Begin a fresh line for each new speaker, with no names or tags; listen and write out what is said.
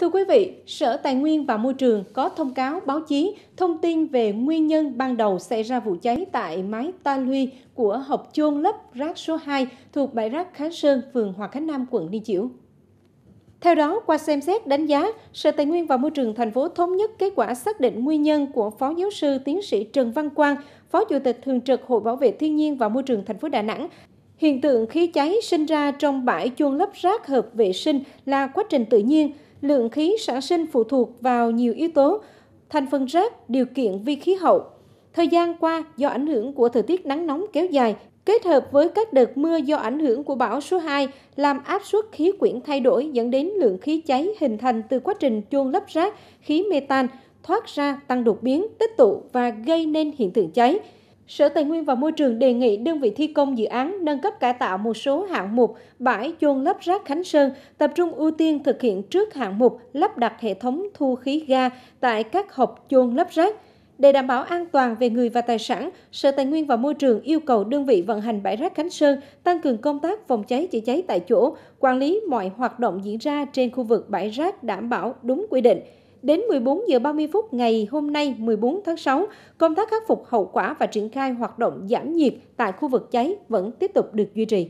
Thưa quý vị, Sở Tài nguyên và Môi trường có thông cáo báo chí thông tin về nguyên nhân ban đầu xảy ra vụ cháy tại mái ta luy của hộp chôn lấp rác số 2 thuộc bãi rác Khánh Sơn, phường Hòa Khánh Nam, quận Liên Chiểu. Theo đó, qua xem xét đánh giá, Sở Tài nguyên và Môi trường thành phố thống nhất kết quả xác định nguyên nhân của Phó Giáo sư Tiến sĩ Trần Văn Quang, Phó Chủ tịch Thường trực Hội Bảo vệ Thiên nhiên và Môi trường thành phố Đà Nẵng Hiện tượng khí cháy sinh ra trong bãi chôn lấp rác hợp vệ sinh là quá trình tự nhiên, lượng khí sản sinh phụ thuộc vào nhiều yếu tố, thành phần rác, điều kiện vi khí hậu. Thời gian qua, do ảnh hưởng của thời tiết nắng nóng kéo dài, kết hợp với các đợt mưa do ảnh hưởng của bão số 2 làm áp suất khí quyển thay đổi dẫn đến lượng khí cháy hình thành từ quá trình chôn lấp rác, khí metan thoát ra tăng đột biến, tích tụ và gây nên hiện tượng cháy. Sở Tài nguyên và Môi trường đề nghị đơn vị thi công dự án nâng cấp cải tạo một số hạng mục bãi chôn lấp rác Khánh Sơn, tập trung ưu tiên thực hiện trước hạng mục lắp đặt hệ thống thu khí ga tại các hộp chôn lấp rác. Để đảm bảo an toàn về người và tài sản, Sở Tài nguyên và Môi trường yêu cầu đơn vị vận hành bãi rác Khánh Sơn tăng cường công tác phòng cháy chữa cháy tại chỗ, quản lý mọi hoạt động diễn ra trên khu vực bãi rác đảm bảo đúng quy định. Đến 14 giờ 30 phút ngày hôm nay 14 tháng 6, công tác khắc phục hậu quả và triển khai hoạt động giảm nhiệt tại khu vực cháy vẫn tiếp tục được duy trì.